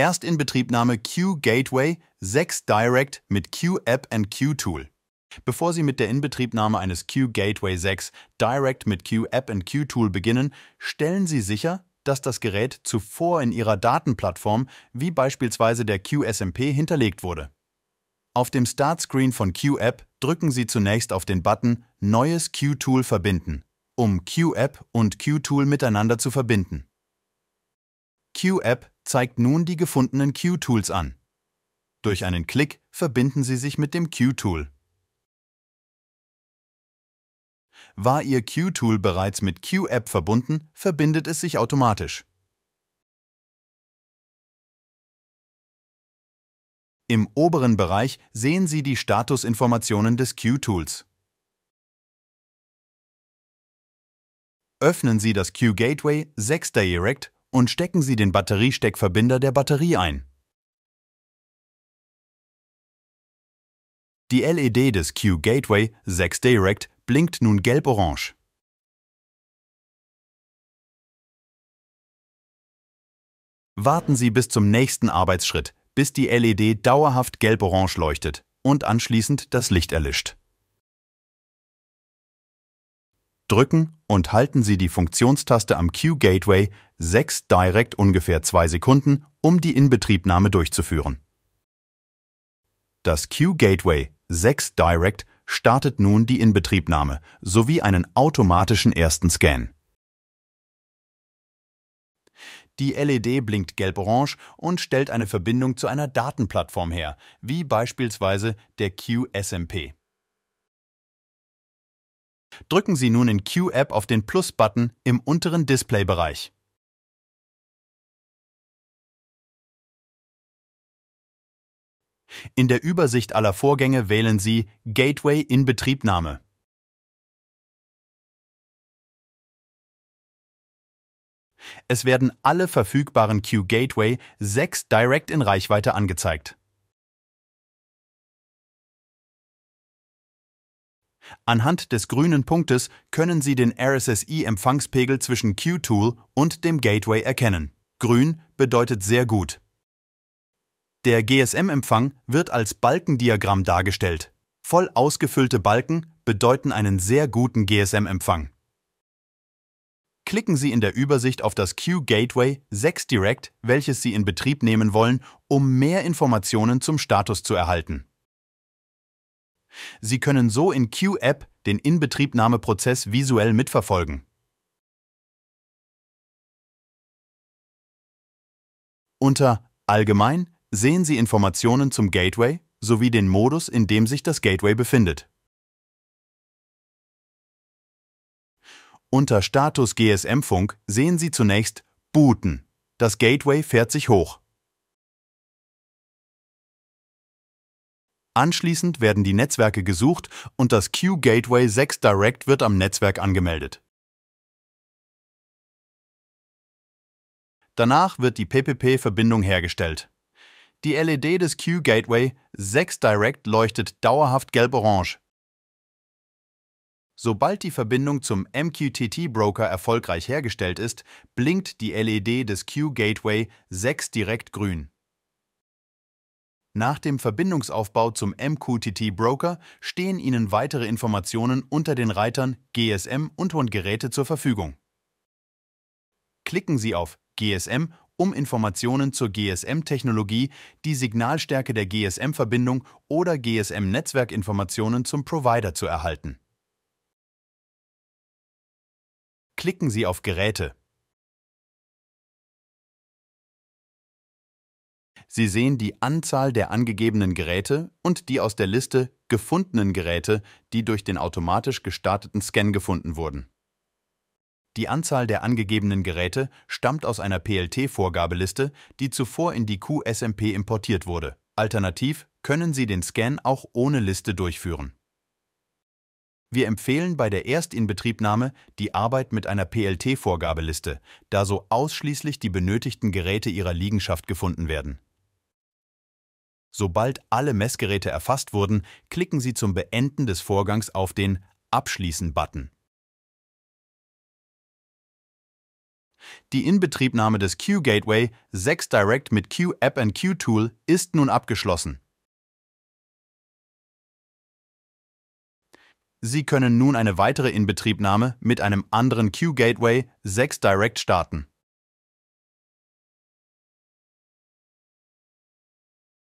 Erstinbetriebnahme Q-Gateway, 6 Direct mit Q-App und Q-Tool. Bevor Sie mit der Inbetriebnahme eines Q-Gateway 6 Direct mit Q-App und Q-Tool beginnen, stellen Sie sicher, dass das Gerät zuvor in Ihrer Datenplattform, wie beispielsweise der QSMP, hinterlegt wurde. Auf dem Startscreen von Q-App drücken Sie zunächst auf den Button Neues Q-Tool verbinden, um Q-App und Q-Tool miteinander zu verbinden. QApp zeigt nun die gefundenen Q-Tools an. Durch einen Klick verbinden Sie sich mit dem Q-Tool. War Ihr Q-Tool bereits mit QApp verbunden, verbindet es sich automatisch. Im oberen Bereich sehen Sie die Statusinformationen des Q-Tools. Öffnen Sie das Q-Gateway 6 Direct und stecken Sie den Batteriesteckverbinder der Batterie ein. Die LED des Q-Gateway 6 Direct blinkt nun gelb-orange. Warten Sie bis zum nächsten Arbeitsschritt, bis die LED dauerhaft gelb-orange leuchtet und anschließend das Licht erlischt. drücken und halten Sie die Funktionstaste am Q-Gateway 6 direkt ungefähr 2 Sekunden, um die Inbetriebnahme durchzuführen. Das Q-Gateway 6 Direct startet nun die Inbetriebnahme sowie einen automatischen ersten Scan. Die LED blinkt gelb-orange und stellt eine Verbindung zu einer Datenplattform her, wie beispielsweise der QSMP. Drücken Sie nun in QApp auf den Plus-Button im unteren Displaybereich. In der Übersicht aller Vorgänge wählen Sie Gateway in Betriebnahme. Es werden alle verfügbaren Q-Gateway 6 direkt in Reichweite angezeigt. Anhand des grünen Punktes können Sie den RSSI-Empfangspegel zwischen Q-Tool und dem Gateway erkennen. Grün bedeutet sehr gut. Der GSM-Empfang wird als Balkendiagramm dargestellt. Voll ausgefüllte Balken bedeuten einen sehr guten GSM-Empfang. Klicken Sie in der Übersicht auf das Q-Gateway 6 Direct, welches Sie in Betrieb nehmen wollen, um mehr Informationen zum Status zu erhalten. Sie können so in QApp den Inbetriebnahmeprozess visuell mitverfolgen. Unter Allgemein sehen Sie Informationen zum Gateway sowie den Modus, in dem sich das Gateway befindet. Unter Status GSM-Funk sehen Sie zunächst Booten. Das Gateway fährt sich hoch. Anschließend werden die Netzwerke gesucht und das Q-Gateway 6 Direct wird am Netzwerk angemeldet. Danach wird die PPP-Verbindung hergestellt. Die LED des Q-Gateway 6 Direct leuchtet dauerhaft gelb-orange. Sobald die Verbindung zum MQTT-Broker erfolgreich hergestellt ist, blinkt die LED des Q-Gateway 6 direkt grün. Nach dem Verbindungsaufbau zum MQTT-Broker stehen Ihnen weitere Informationen unter den Reitern GSM und Geräte zur Verfügung. Klicken Sie auf GSM, um Informationen zur GSM-Technologie, die Signalstärke der GSM-Verbindung oder GSM-Netzwerkinformationen zum Provider zu erhalten. Klicken Sie auf Geräte. Sie sehen die Anzahl der angegebenen Geräte und die aus der Liste gefundenen Geräte, die durch den automatisch gestarteten Scan gefunden wurden. Die Anzahl der angegebenen Geräte stammt aus einer PLT-Vorgabeliste, die zuvor in die QSMP importiert wurde. Alternativ können Sie den Scan auch ohne Liste durchführen. Wir empfehlen bei der Erstinbetriebnahme die Arbeit mit einer PLT-Vorgabeliste, da so ausschließlich die benötigten Geräte ihrer Liegenschaft gefunden werden. Sobald alle Messgeräte erfasst wurden, klicken Sie zum Beenden des Vorgangs auf den Abschließen-Button. Die Inbetriebnahme des Q-Gateway 6 Direct mit Q-App and Q-Tool ist nun abgeschlossen. Sie können nun eine weitere Inbetriebnahme mit einem anderen Q-Gateway 6 Direct starten.